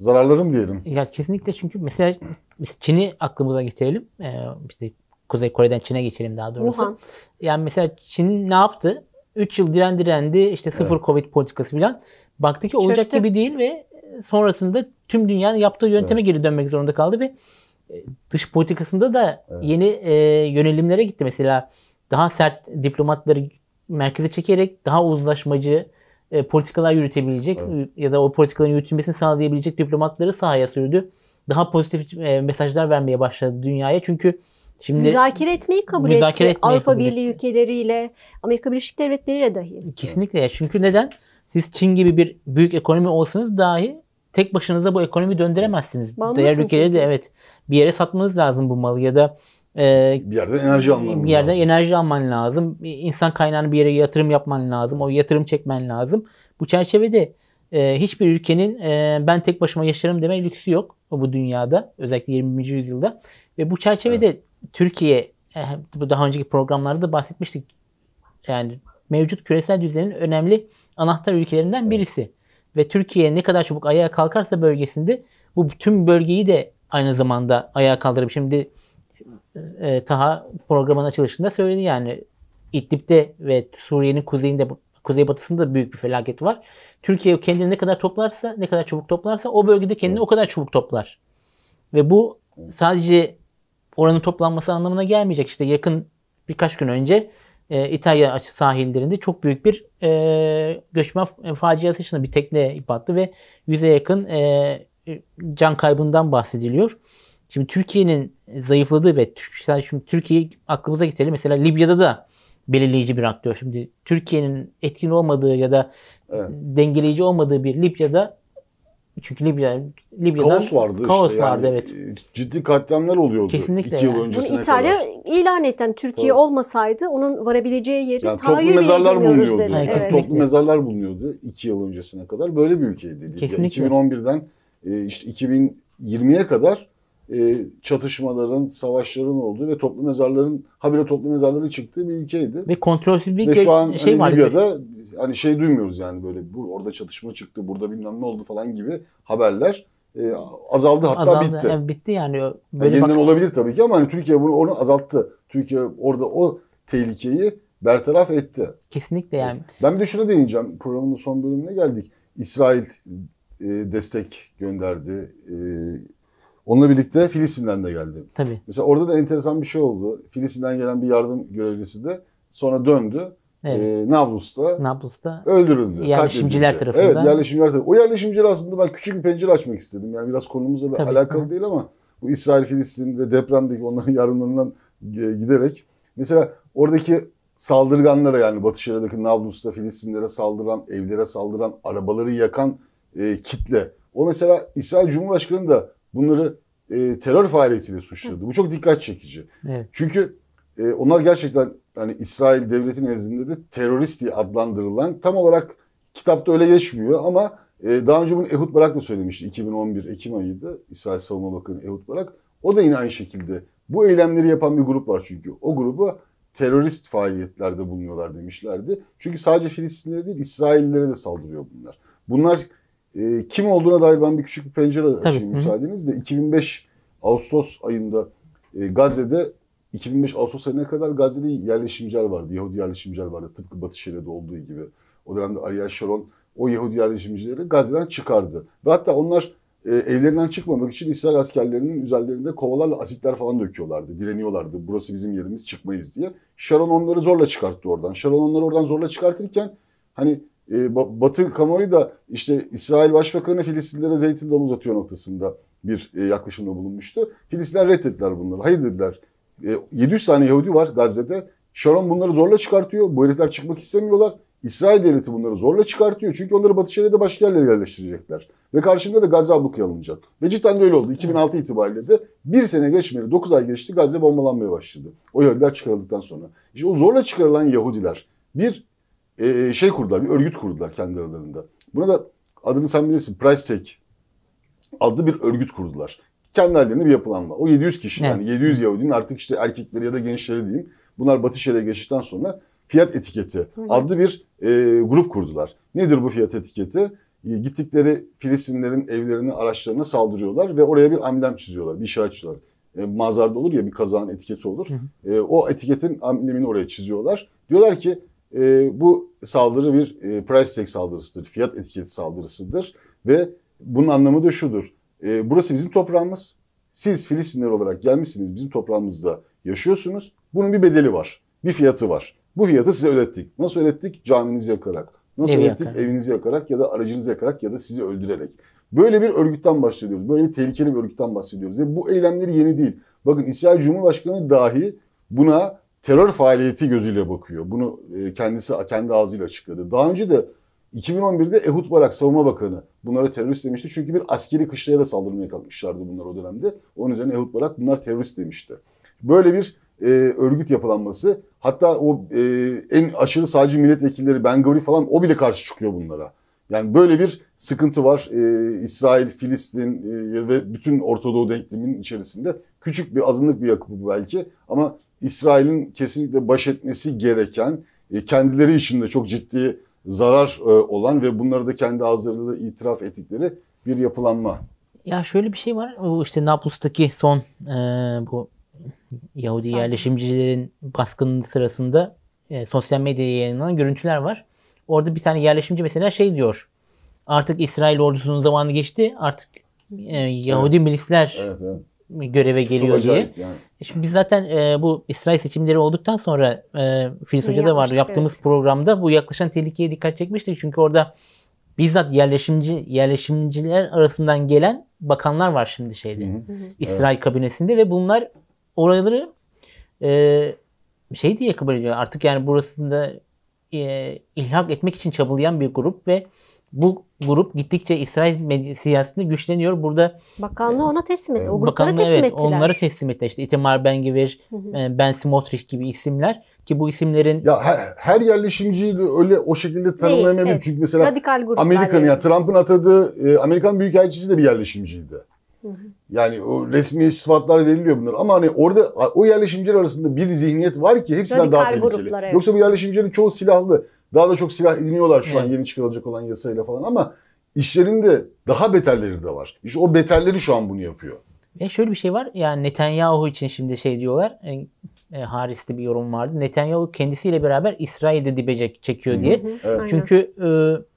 Zararları mı diyelim? Ya kesinlikle çünkü mesela biz Çin'i aklımıza getirelim. Ee, işte Kuzey Kore'den Çin'e geçelim daha doğrusu. Wuhan. Yani mesela Çin ne yaptı? 3 yıl diren direndi işte sıfır evet. Covid politikası falan. Baktı ki olacak Çöktü. gibi değil ve sonrasında tüm dünyanın yaptığı yönteme evet. geri dönmek zorunda kaldı ve e, dış politikasında da evet. yeni e, yönelimlere gitti. Mesela daha sert diplomatları merkeze çekerek daha uzlaşmacı, e, politikalar yürütebilecek evet. ya da o politikaların yürütülmesini sağlayabilecek diplomatları sahaya sürdü. Daha pozitif e, mesajlar vermeye başladı dünyaya. Çünkü Şimdi müzakere etmeyi kabul müzakere etti. Etmeyi Avrupa kabul Birliği etti. ülkeleriyle, Amerika Birleşik Devletleri ile dahi. Kesinlikle. ya. Çünkü neden? Siz Çin gibi bir büyük ekonomi olsanız dahi tek başınıza bu ekonomi döndüremezsiniz. Bağımlısın Diğer ülkeleri de evet bir yere satmanız lazım bu malı ya da ee, bir yerden enerji alman lazım. Bir yerden lazım. enerji alman lazım. İnsan kaynağını bir yere yatırım yapman lazım. O yatırım çekmen lazım. Bu çerçevede e, hiçbir ülkenin e, ben tek başıma yaşarım deme lüksü yok bu dünyada. Özellikle 20. yüzyılda. Ve bu çerçevede evet. Türkiye eh, bu daha önceki programlarda da bahsetmiştik. Yani mevcut küresel düzenin önemli anahtar ülkelerinden evet. birisi. Ve Türkiye ne kadar çabuk ayağa kalkarsa bölgesinde bu tüm bölgeyi de aynı zamanda ayağa kaldırıp şimdi e, Taha programın açılışında söyledi yani İdlib'de ve Suriye'nin kuzeyinde kuzeybatısında büyük bir felaket var. Türkiye kendini ne kadar toplarsa, ne kadar çabuk toplarsa o bölgede kendini o kadar çabuk toplar. Ve bu sadece oranın toplanması anlamına gelmeyecek. İşte yakın birkaç gün önce e, İtalya sahillerinde çok büyük bir e, göçmen faciası yaşandı. Bir tekne battı ve yüze yakın e, e can kaybından bahsediliyor. Şimdi Türkiye'nin e, zayıfladığı ve Türk, şimdi Türkiye aklımıza getirelim. Mesela Libya'da da belirleyici bir aktör. Şimdi Türkiye'nin etkin olmadığı ya da evet. dengeleyici olmadığı bir Libya'da çünkü Libya, Libya'da kaos vardı kaos işte. vardı yani evet. Ciddi katliamlar oluyordu. Kesinlikle. İki yani. yıl öncesine Bunu İtalya kadar. ilan etti. Yani Türkiye Doğru. olmasaydı onun varabileceği yeri yani toplu mezarlar bulunuyordu. Dedi. Yani evet. Toplu mezarlar bulunuyordu iki yıl öncesine kadar. Böyle bir ülkeydi. Libya. 2011'den e, işte 2020'ye kadar e, çatışmaların, savaşların olduğu ve toplu mezarların, habire toplu mezarların çıktığı bir ülkeydi. Ve kontrolsüz bir ve şu an şey hani Libya'da hani şey duymuyoruz yani böyle bu orada çatışma çıktı, burada bilmem ne oldu falan gibi haberler e, azaldı hatta azaldı. bitti. Yani bitti yani. Böyle yani yeniden bak- olabilir tabii ki ama hani Türkiye bunu onu azalttı. Türkiye orada o tehlikeyi bertaraf etti. Kesinlikle yani. Ben bir de şuna değineceğim. Programın son bölümüne geldik. İsrail e, destek gönderdi. E, Onunla birlikte Filistin'den de geldi. Tabii. Mesela orada da enteresan bir şey oldu. Filistin'den gelen bir yardım görevlisi de sonra döndü. Evet. E, ee, Nablus'ta, Nablus'ta öldürüldü. Yerleşimciler tarafından. Evet yerleşimciler tarafından. O yerleşimciler aslında ben küçük bir pencere açmak istedim. Yani biraz konumuzla da Tabii. alakalı Hı. değil ama bu İsrail, Filistin ve depremdeki onların yardımlarından giderek. Mesela oradaki saldırganlara yani Batı Şeria'daki Nablus'ta Filistinlere saldıran, evlere saldıran, arabaları yakan e, kitle. O mesela İsrail Cumhurbaşkanı da bunları e, terör faaliyetiyle suçladı. Bu çok dikkat çekici. Evet. Çünkü e, onlar gerçekten hani İsrail devleti nezdinde de terörist diye adlandırılan tam olarak kitapta öyle geçmiyor ama e, daha önce bunu Ehud Barak da söylemişti 2011 Ekim ayıydı İsrail Savunma Bakanı Ehud Barak. O da yine aynı şekilde bu eylemleri yapan bir grup var çünkü. O grubu terörist faaliyetlerde bulunuyorlar demişlerdi. Çünkü sadece Filistinlere değil İsraillere de saldırıyor bunlar. Bunlar e, kim olduğuna dair ben bir küçük bir pencere açayım hı müsaadenizle. 2005 Ağustos ayında e, Gazze'de 2005 Ağustos ayına kadar Gazze'de yerleşimciler vardı. Yahudi yerleşimciler vardı. Tıpkı Batı Şeria'da olduğu gibi. O dönemde Ariel Sharon o Yahudi yerleşimcileri Gazze'den çıkardı. Ve hatta onlar e, evlerinden çıkmamak için İsrail askerlerinin üzerlerinde kovalarla asitler falan döküyorlardı. Direniyorlardı. Burası bizim yerimiz çıkmayız diye. Sharon onları zorla çıkarttı oradan. Sharon onları oradan zorla çıkartırken hani e, Batı kamuoyu da işte İsrail Başbakanı Filistinlere zeytin dalı uzatıyor noktasında bir e, yaklaşımda bulunmuştu. Filistinler reddettiler bunları. Hayır dediler. 700 e, tane Yahudi var Gazze'de. Sharon bunları zorla çıkartıyor. Bu herifler çıkmak istemiyorlar. İsrail devleti bunları zorla çıkartıyor. Çünkü onları Batı Şeria'da başka yerlere yerleştirecekler. Ve karşında da Gazze ablukaya alınacak. Ve cidden de öyle oldu. 2006 itibariyle de bir sene geçmedi. 9 ay geçti Gazze bombalanmaya başladı. O Yahudiler çıkarıldıktan sonra. İşte o zorla çıkarılan Yahudiler bir e, şey kurdular, bir örgüt kurdular kendi aralarında. Buna da adını sen bilirsin, Price Tech adlı bir örgüt kurdular. Kendi hallerinde bir yapılanma. O 700 kişi evet. yani 700 Yahudinin artık işte erkekleri ya da gençleri diyeyim. Bunlar Batı Şeria'ya geçtikten sonra fiyat etiketi Hı. adlı bir e, grup kurdular. Nedir bu fiyat etiketi? E, gittikleri Filistinlerin evlerini, araçlarına saldırıyorlar ve oraya bir amblem çiziyorlar, bir işaret çiziyorlar. E, mağazarda olur ya bir kazağın etiketi olur. hı. E, o etiketin amblemini oraya çiziyorlar. Diyorlar ki e, bu saldırı bir e, price tag saldırısıdır, fiyat etiketi saldırısıdır ve bunun anlamı da şudur. E, burası bizim toprağımız. Siz Filistinler olarak gelmişsiniz, bizim toprağımızda yaşıyorsunuz. Bunun bir bedeli var, bir fiyatı var. Bu fiyatı size ödettik. Nasıl ödettik? Caminizi yakarak. Nasıl Evi ödettik? Yakarak. Evinizi yakarak ya da aracınızı yakarak ya da sizi öldürerek. Böyle bir örgütten bahsediyoruz. Böyle bir tehlikeli bir örgütten bahsediyoruz. Ve bu eylemleri yeni değil. Bakın İsrail Cumhurbaşkanı dahi buna terör faaliyeti gözüyle bakıyor. Bunu e, kendisi kendi ağzıyla açıkladı. Daha önce de 2011'de Ehud Barak Savunma Bakanı bunlara terörist demişti. Çünkü bir askeri kışlaya da saldırmaya kalkmışlardı bunlar o dönemde. Onun üzerine Ehud Barak bunlar terörist demişti. Böyle bir e, örgüt yapılanması hatta o e, en aşırı sağcı milletvekilleri Ben Gavri falan o bile karşı çıkıyor bunlara. Yani böyle bir sıkıntı var e, İsrail, Filistin e, ve bütün Ortadoğu Doğu içerisinde. Küçük bir azınlık bir yapı belki ama İsrail'in kesinlikle baş etmesi gereken e, kendileri için de çok ciddi zarar e, olan ve bunları da kendi ağızlarıyla da itiraf ettikleri bir yapılanma. Ya şöyle bir şey var. O işte Naplus'taki son e, bu Yahudi Sanki. yerleşimcilerin baskını sırasında e, sosyal medyaya yayınlanan görüntüler var. Orada bir tane yerleşimci mesela şey diyor. Artık İsrail ordusunun zamanı geçti. Artık e, Yahudi evet. milisler evet, evet göreve geliyor diye. Yani. E, şimdi biz zaten e, bu İsrail seçimleri olduktan sonra e, Filiz Hoca da vardı. Yaptığımız evet. programda bu yaklaşan tehlikeye dikkat çekmiştik. Çünkü orada bizzat yerleşimci yerleşimciler arasından gelen bakanlar var şimdi şeyde. Hı hı. İsrail evet. kabinesinde ve bunlar oraları e, şey diye kabul ediyor. Artık yani burasında e, ilhak etmek için çabalayan bir grup ve bu grup gittikçe İsrail siyasetinde güçleniyor. Burada bakanlığı e, ona teslim etti. E, o gruplara teslim evet, ettiler. Onları teslim etti. İşte Itamar ben e, Ben Smotrich gibi isimler ki bu isimlerin ya her, her yerleşimciyi öyle o şekilde tanımlayamayabilirim. Evet. Çünkü mesela Amerika'nın ya Trump'ın atadığı e, Amerikan Büyükelçisi de bir yerleşimciydi. Yani o resmi sıfatlar veriliyor bunlar. Ama hani orada o yerleşimciler arasında bir zihniyet var ki hepsinden Radikal daha tehlikeli. Gruplar, evet. Yoksa bu yerleşimcilerin çoğu silahlı. Daha da çok silah ediniyorlar şu evet. an yeni çıkarılacak olan yasayla falan ama işlerinde daha beterleri de var. İşte o beterleri şu an bunu yapıyor. Ya şöyle bir şey var. Yani Netanyahu için şimdi şey diyorlar. E, e, Haris'te bir yorum vardı. Netanyahu kendisiyle beraber İsrail'de dibecek çekiyor diye. Hı hı. Evet. Çünkü e,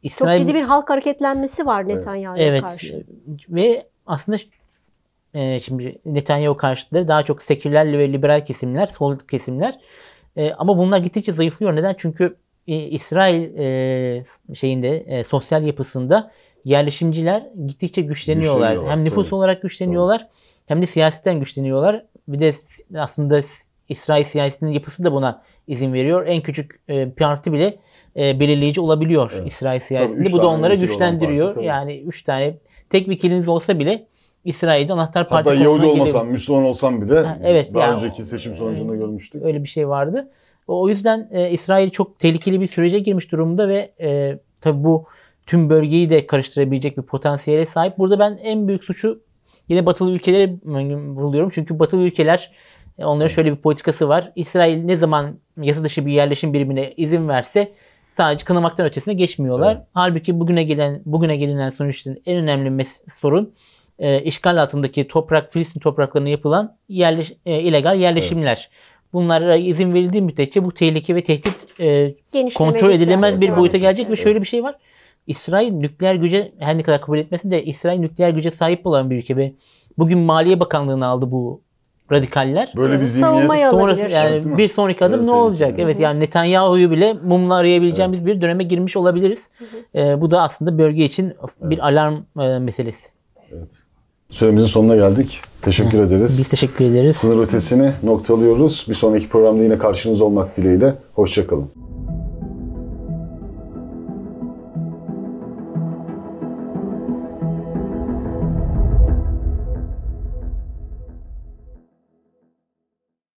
İsrail... Çok ciddi bir halk hareketlenmesi var Netanyahu'ya evet. karşı. E, ve aslında e, şimdi Netanyahu karşıtları daha çok seküler ve liberal kesimler, sol kesimler. E, ama bunlar gittikçe zayıflıyor. Neden? Çünkü İsrail e, şeyinde e, sosyal yapısında yerleşimciler gittikçe güçleniyorlar. hem nüfus tabii. olarak güçleniyorlar tabii. hem de siyasetten güçleniyorlar. Bir de aslında İsrail siyasetinin yapısı da buna izin veriyor. En küçük e, parti bile belirleyici olabiliyor evet. İsrail siyasetinde. Bu da onları güçlendiriyor. Parti, yani üç tane tek bir vekiliniz olsa bile İsrail'de anahtar parti Hatta Yahudi olmasam, Müslüman olsam bile ha, evet, daha yani, önceki seçim sonucunda e, görmüştük. Öyle bir şey vardı. O yüzden e, İsrail çok tehlikeli bir sürece girmiş durumda ve e, tabi bu tüm bölgeyi de karıştırabilecek bir potansiyele sahip. Burada ben en büyük suçu yine batılı ülkelere buluyorum. Çünkü batılı ülkeler e, onların şöyle bir politikası var. İsrail ne zaman yasa dışı bir yerleşim birimine izin verse sadece kınamaktan ötesine geçmiyorlar. Evet. Halbuki bugüne gelen bugüne gelinen sonuçların en önemli mes- sorun e, işgal altındaki toprak Filistin topraklarına yapılan yerleş, e, illegal yerleşimler. Evet. Bunlara izin verildiği müddetçe bu tehlike ve tehdit e, kontrol edilemez bir boyuta gelecek ve şöyle bir şey var. İsrail nükleer güce her ne kadar kabul etmesin de İsrail nükleer güce sahip olan bir ülke ve bugün Maliye Bakanlığı'nı aldı bu radikaller. Böyle bir zihniyet sonrası yani bir sonraki adım evet, ne olacak? Evet yani Netanyahu'yu bile mumla arayabileceğimiz evet. bir döneme girmiş olabiliriz. Hı hı. E, bu da aslında bölge için bir evet. alarm e, meselesi. Evet. Süremizin sonuna geldik. Teşekkür evet. ederiz. Biz teşekkür ederiz. Sınır ötesini noktalıyoruz. Bir sonraki programda yine karşınızda olmak dileğiyle. Hoşçakalın.